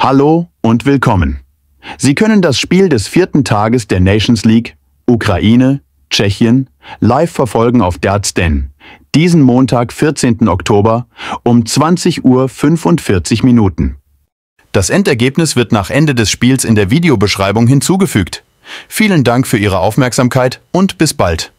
Hallo und willkommen. Sie können das Spiel des vierten Tages der Nations League Ukraine, Tschechien live verfolgen auf Darts Den, diesen Montag, 14. Oktober um 20.45 Uhr Das Endergebnis wird nach Ende des Spiels in der Videobeschreibung hinzugefügt. Vielen Dank für Ihre Aufmerksamkeit und bis bald.